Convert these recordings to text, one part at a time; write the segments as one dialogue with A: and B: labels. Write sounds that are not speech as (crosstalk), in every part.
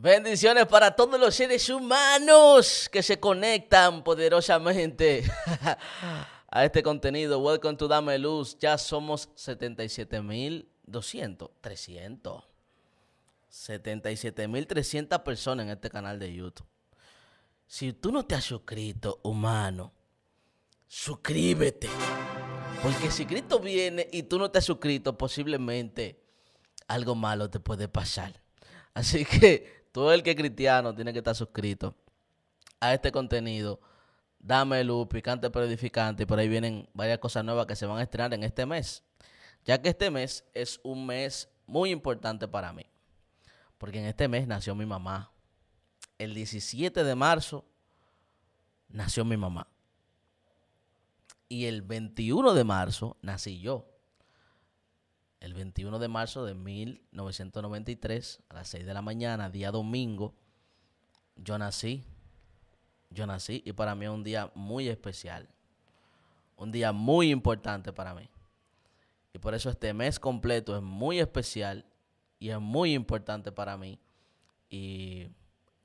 A: Bendiciones para todos los seres humanos que se conectan poderosamente (laughs) a este contenido. Welcome to Dame Luz. Ya somos 77.200, 300. 77.300 personas en este canal de YouTube. Si tú no te has suscrito, humano, suscríbete. Porque si Cristo viene y tú no te has suscrito, posiblemente algo malo te puede pasar. Así que todo el que es cristiano tiene que estar suscrito a este contenido. Dame luz, picante pero edificante. Por ahí vienen varias cosas nuevas que se van a estrenar en este mes. Ya que este mes es un mes muy importante para mí. Porque en este mes nació mi mamá. El 17 de marzo nació mi mamá. Y el 21 de marzo nací yo el 21 de marzo de 1993, a las 6 de la mañana, día domingo, yo nací. Yo nací y para mí es un día muy especial. Un día muy importante para mí. Y por eso este mes completo es muy especial y es muy importante para mí. Y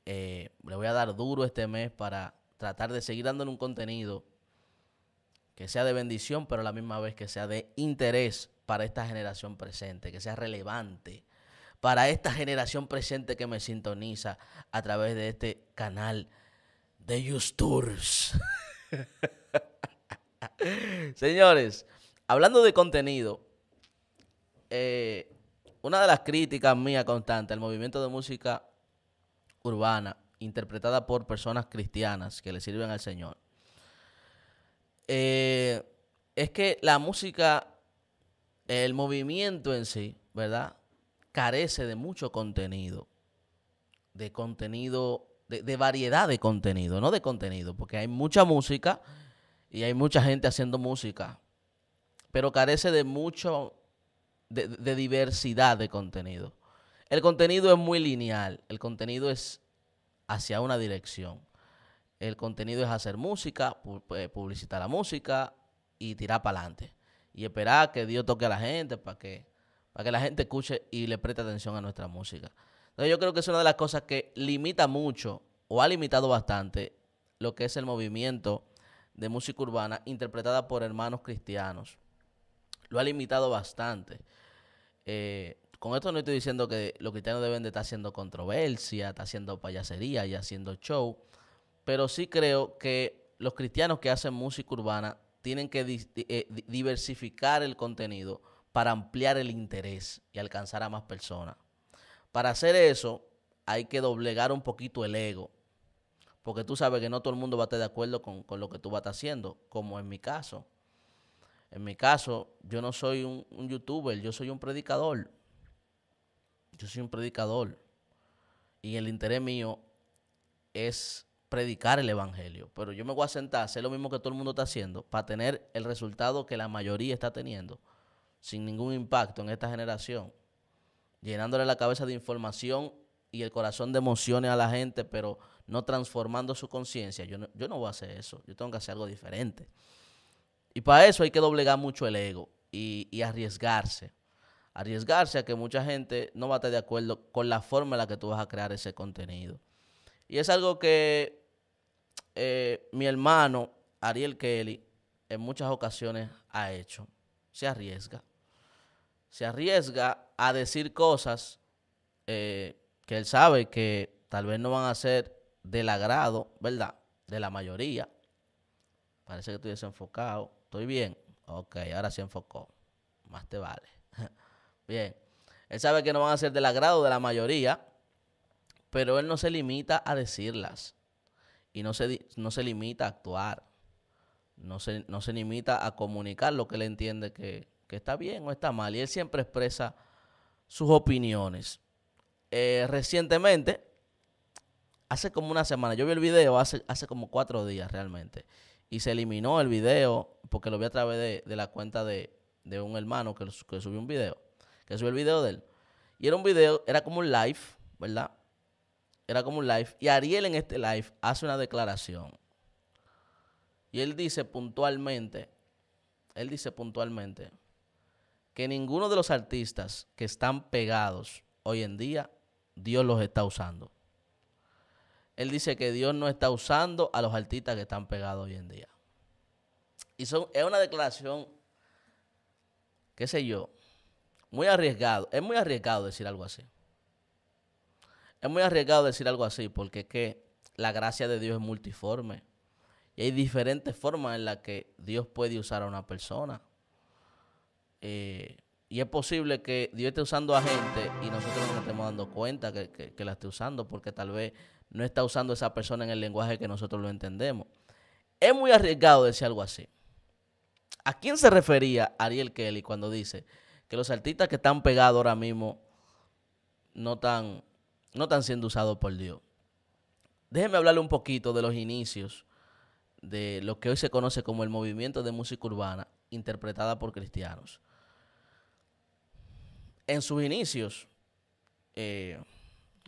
A: eh, le voy a dar duro este mes para tratar de seguir dándole un contenido que sea de bendición, pero a la misma vez que sea de interés para esta generación presente, que sea relevante para esta generación presente que me sintoniza a través de este canal de Tours. (laughs) Señores, hablando de contenido, eh, una de las críticas mías constantes, al movimiento de música urbana interpretada por personas cristianas que le sirven al Señor eh, es que la música, el movimiento en sí, ¿verdad? Carece de mucho contenido, de contenido, de, variedad de contenido, no de contenido, porque hay mucha música y hay mucha gente haciendo música, pero carece de mucho, de diversidad de contenido. El contenido es muy lineal, el contenido es hacia una dirección. El contenido es hacer música, eh, publicitar la música y tirar para adelante. Y esperar que Dios toque a la gente para que, para que la gente escuche y le preste atención a nuestra música. Entonces yo creo que es una de las cosas que limita mucho o ha limitado bastante lo que es el movimiento de música urbana interpretada por hermanos cristianos. Lo ha limitado bastante. Eh, con esto no estoy diciendo que los cristianos deben de estar haciendo controversia, está haciendo payasería y haciendo show pero sí creo que los cristianos que hacen música urbana tienen que eh, diversificar el contenido para ampliar el interés y alcanzar a más personas. Para hacer eso hay que doblegar un poquito el ego, porque tú sabes que no todo el mundo va a estar de acuerdo con, lo que tú vas haciendo, como en mi caso. En mi caso, yo no soy un youtuber, yo soy un predicador. Yo soy un predicador. Y el interés mío es predicar el evangelio, pero yo me voy a sentar a hacer lo mismo que todo el mundo está haciendo para tener el resultado que la mayoría está teniendo, sin ningún impacto en esta generación, llenándole la cabeza de información y el corazón de emociones a la gente, pero no transformando su conciencia. Yo no, voy a hacer eso, yo tengo que hacer algo diferente. Y para eso hay que doblegar mucho el ego y, y arriesgarse. Arriesgarse a que mucha gente no va a estar de acuerdo con la forma en la que tú vas a crear ese contenido. Y es algo que eh, mi hermano Ariel Kelly en muchas ocasiones ha hecho. Se arriesga. Se arriesga a decir cosas eh, que él sabe que tal vez no van a ser del agrado, ¿verdad? De la mayoría. Parece que estoy desenfocado. Estoy bien. Ok, ahora se enfocó. Más te vale. (laughs) bien. Él sabe que no van a ser del agrado de la mayoría, pero él no se limita a decirlas. Y no se, no se limita a actuar, no se, no se limita a comunicar lo que él entiende que, está bien o está mal. Y él siempre expresa sus opiniones. Eh, recientemente, hace como una semana, yo vi el video hace, hace como cuatro días realmente, y se eliminó el video porque lo vi a través de, la cuenta de, un hermano que, que subió un video, que subió el video de él. Y era un video, era como un live, ¿verdad? Era como un live. Y Ariel en este live hace una declaración. Y él dice puntualmente, él dice puntualmente que ninguno de los artistas que están pegados hoy en día, Dios los está usando. Él dice que Dios no está usando a los artistas que están pegados hoy en día. Y son, es una declaración, qué sé yo, muy arriesgado. Es muy arriesgado decir algo así. Es muy arriesgado decir algo así, porque es que la gracia de Dios es multiforme. Y hay diferentes formas en las que Dios puede usar a una persona. Eh, y es posible que Dios esté usando a gente y nosotros no nos estemos dando cuenta que, que la esté usando, porque tal vez no está usando esa persona en el lenguaje que nosotros lo entendemos. Es muy arriesgado decir algo así. ¿A quién se refería Ariel Kelly cuando dice que los artistas que están pegados ahora mismo no están no están siendo usados por Dios. Déjenme hablarle un poquito de los inicios de lo que hoy se conoce como el movimiento de música urbana interpretada por cristianos. En sus inicios, eh,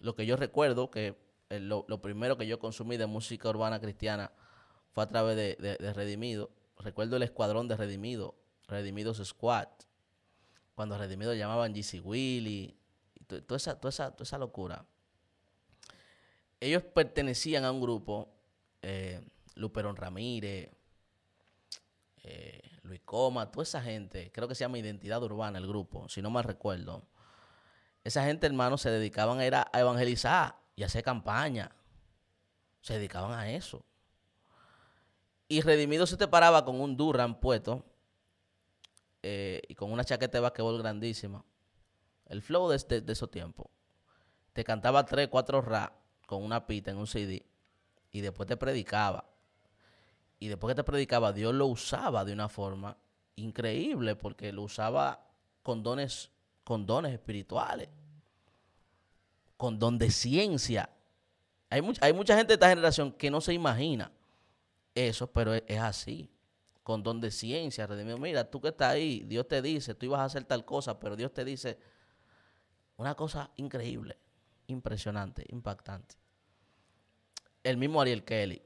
A: lo que yo recuerdo, que eh, lo, primero que yo consumí de música urbana cristiana fue a través de, Redimido. Recuerdo el escuadrón de Redimido, Redimidos Squad, cuando Redimido llamaban GC Willy, toda esa locura ellos pertenecían a un grupo, eh, Luperón Ramírez, eh, Luis Coma, toda esa gente, creo que se llama Identidad Urbana el grupo, si no mal recuerdo. Esa gente, hermano, se dedicaban era a evangelizar y hacer campaña. Se dedicaban a eso. Y Redimido se te paraba con un Durran puesto eh, y con una chaqueta de basquetbol grandísima. El flow de, de esos tiempos. Te cantaba tres, cuatro rap con una pita en un CD y después te predicaba. Y después que te predicaba, Dios lo usaba de una forma increíble porque lo usaba con dones, con dones espirituales, con don de ciencia. Hay, hay mucha gente de esta generación que no se imagina eso, pero es, así. Con don de ciencia, Mira, tú que estás ahí, Dios te dice, tú ibas a hacer tal cosa, pero Dios te dice una cosa increíble impresionante, impactante. El mismo Ariel Kelly.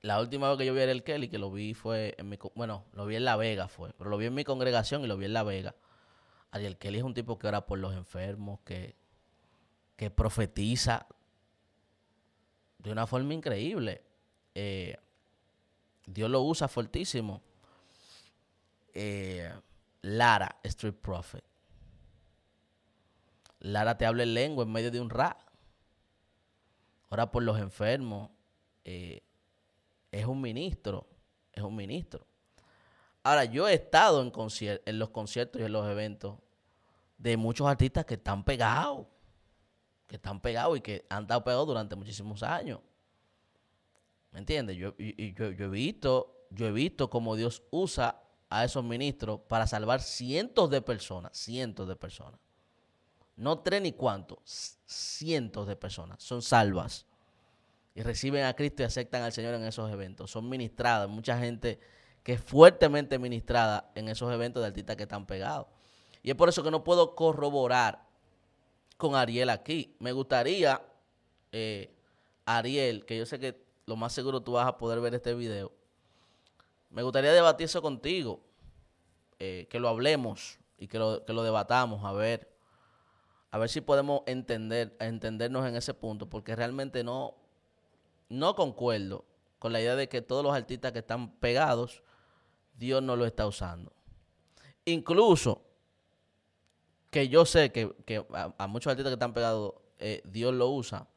A: La última vez que yo vi a Ariel Kelly, que lo vi fue en mi... Bueno, lo vi en La Vega fue, pero lo vi en mi congregación y lo vi en La Vega. Ariel Kelly es un tipo que ora por los enfermos, que, que profetiza de una forma increíble. Eh, Dios lo usa fortísimo. Eh, Lara, Street Prophet. Lara te habla en lengua en medio de un ra. Ahora por los enfermos. Eh, es un ministro. Es un ministro. Ahora, yo he estado en, los conciertos y en los eventos de muchos artistas que están pegados. Que están pegados y que han estado pegados durante muchísimos años. ¿Me entiendes? Yo, yo, he visto, yo he visto cómo Dios usa a esos ministros para salvar cientos de personas, cientos de personas no tres ni cuántos, cientos de personas son salvas y reciben a Cristo y aceptan al Señor en esos eventos. Son ministradas, mucha gente que es fuertemente ministrada en esos eventos de artistas que están pegados. Y es por eso que no puedo corroborar con Ariel aquí. Me gustaría, eh, Ariel, que yo sé que lo más seguro tú vas a poder ver este video, me gustaría debatir eso contigo, eh, que lo hablemos y que lo debatamos, a ver a ver si podemos entender, entendernos en ese punto, porque realmente no, no concuerdo con la idea de que todos los artistas que están pegados, Dios no lo está usando. Incluso que yo sé que, a, muchos artistas que están pegados, eh, Dios lo usa.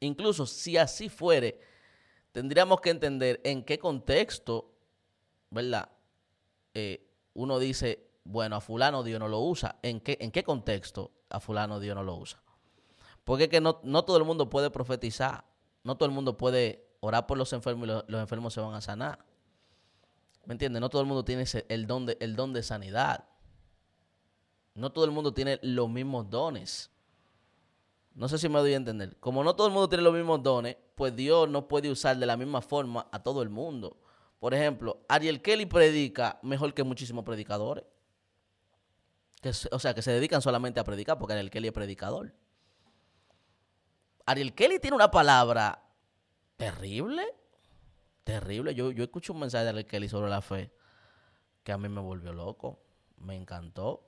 A: Incluso si así fuere, tendríamos que entender en qué contexto, ¿verdad? Eh, uno dice, bueno, a fulano Dios no lo usa. ¿En qué, en qué contexto a fulano Dios no lo usa? Porque es que no, todo el mundo puede profetizar, no todo el mundo puede orar por los enfermos y los, enfermos se van a sanar. ¿Me entiendes? No todo el mundo tiene el, don de, el don de sanidad. No todo el mundo tiene los mismos dones. No sé si me doy a entender. Como no todo el mundo tiene los mismos dones, pues Dios no puede usar de la misma forma a todo el mundo. Por ejemplo, Ariel Kelly predica mejor que muchísimos predicadores o sea, que se dedican solamente a predicar, porque Ariel Kelly es predicador. Ariel Kelly tiene una palabra terrible, terrible. Yo, yo escuché un mensaje de Ariel Kelly sobre la fe que a mí me volvió loco, me encantó.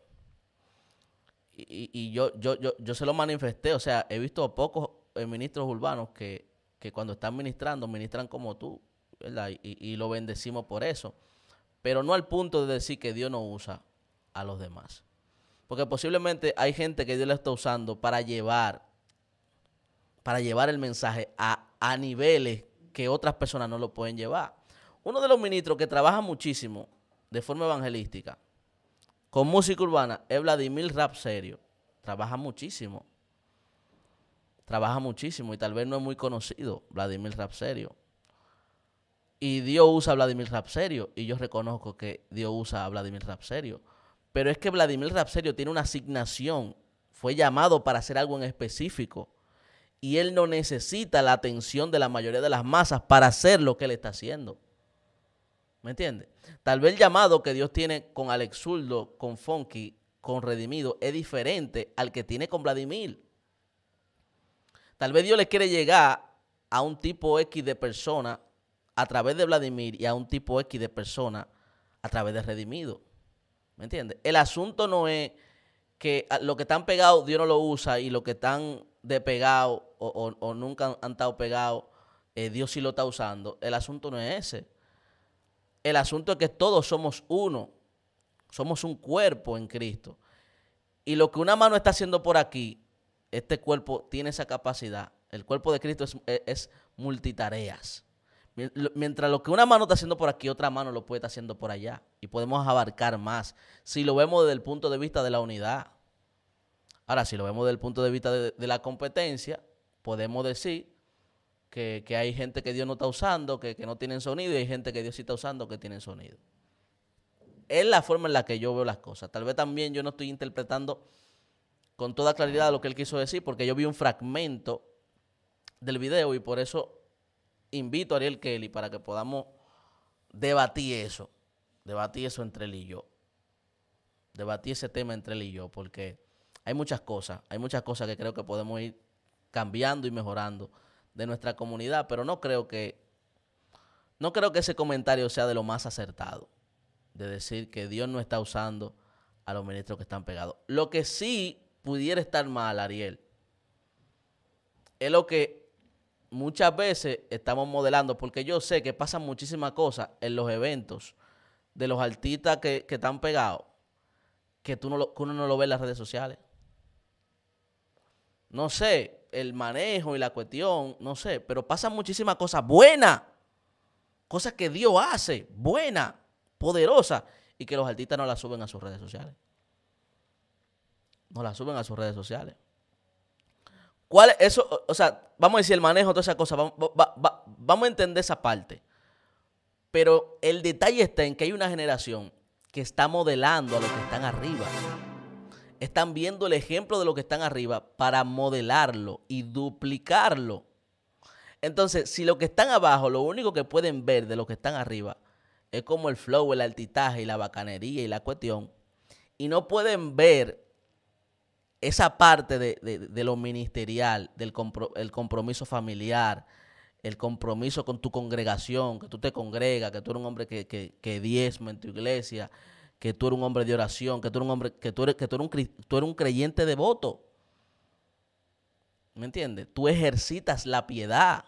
A: Y, yo, yo, yo, se lo manifesté, o sea, he visto a pocos eh, ministros urbanos que, cuando están ministrando, ministran como tú, ¿verdad? y lo bendecimos por eso, pero no al punto de decir que Dios no usa a los demás. Porque posiblemente hay gente que Dios le está usando para llevar, para llevar el mensaje a, a niveles que otras personas no lo pueden llevar. Uno de los ministros que trabaja muchísimo de forma evangelística con música urbana es Vladimir Rap Serio. Trabaja muchísimo. Trabaja muchísimo y tal vez no es muy conocido Vladimir Rap Serio. Y Dios usa a Vladimir Rap Serio y yo reconozco que Dios usa a Vladimir Rap Serio pero es que Vladimir Rapserio tiene una asignación, fue llamado para hacer algo en específico y él no necesita la atención de la mayoría de las masas para hacer lo que él está haciendo. ¿Me entiendes? Tal vez el llamado que Dios tiene con Alex con Fonky, con Redimido, es diferente al que tiene con Vladimir. Tal vez Dios le quiere llegar a un tipo X de persona a través de Vladimir y a un tipo X de persona a través de Redimido. ¿Me entiendes? El asunto no es que ah, lo que están pegados Dios no lo usa y lo que están de o, o, nunca han, estado pegados, eh, Dios sí lo está usando. El asunto no es ese. El asunto es que todos somos uno. Somos un cuerpo en Cristo. Y lo que una mano está haciendo por aquí, este cuerpo tiene esa capacidad. El cuerpo de Cristo es multitareas. Mientras lo que una mano está haciendo por aquí, otra mano lo puede estar haciendo por allá. Y podemos abarcar más si lo vemos desde el punto de vista de la unidad. Ahora, si lo vemos desde el punto de vista de, la competencia, podemos decir que, hay gente que Dios no está usando, que, que no tienen sonido, y hay gente que Dios sí está usando, que tienen sonido. Es la forma en la que yo veo las cosas. Tal vez también yo no estoy interpretando con toda claridad lo que él quiso decir, porque yo vi un fragmento del video y por eso invito a Ariel Kelly para que podamos debatir eso, debatir eso entre él y yo, debatir ese tema entre él y yo, porque hay muchas cosas, hay muchas cosas que creo que podemos ir cambiando y mejorando de nuestra comunidad, pero no creo que no creo que ese comentario sea de lo más acertado, de decir que Dios no está usando a los ministros que están pegados. Lo que sí pudiera estar mal, Ariel, es lo que muchas veces estamos modelando, porque yo sé que pasan muchísimas cosas en los eventos de los artistas que, están pegados, que, tú no que uno no lo ve en las redes sociales. No sé, el manejo y la cuestión, no sé, pero pasan muchísimas cosas buenas, cosas que Dios hace, buenas, poderosas, y que los artistas no las suben a sus redes sociales. No las suben a sus redes sociales eso? O sea, vamos a decir el manejo, todas esa cosa. vamos a entender esa parte. Pero el detalle está en que hay una generación que está modelando a los que están arriba. Están viendo el ejemplo de los que están arriba para modelarlo y duplicarlo. Entonces, si los que están abajo, lo único que pueden ver de los que están arriba es como el flow, el altitaje y la bacanería y la cuestión. Y no pueden ver esa parte de, lo ministerial, del el compromiso familiar, el compromiso con tu congregación, que tú te congregas, que tú eres un hombre que, que, diezma en tu iglesia, que tú eres un hombre de oración, que tú eres un hombre, que tú eres, que tú eres, un, un creyente devoto. ¿Me entiendes? Tú ejercitas la piedad.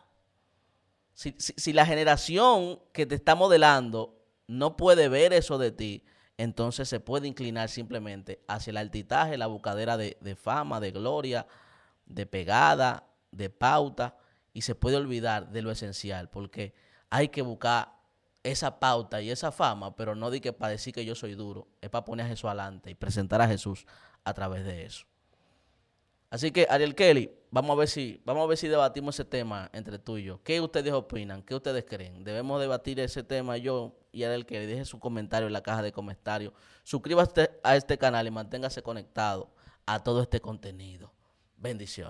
A: si la generación que te está modelando no puede ver eso de ti, entonces se puede inclinar simplemente hacia el altitaje, la bucadera de, fama, de gloria, de pegada, de pauta, y se puede olvidar de lo esencial, porque hay que buscar esa pauta y esa fama, pero no di que para decir que yo soy duro, es para poner a Jesús adelante y presentar a Jesús a través de eso. Así que, Ariel Kelly, vamos a ver si, vamos a ver si debatimos ese tema entre tú ¿Qué ustedes opinan? ¿Qué ustedes creen? ¿Debemos debatir ese tema yo y Ariel Kelly? Deje su comentario en la caja de comentarios. Suscríbase a este canal y manténgase conectado a todo este contenido. Bendiciones.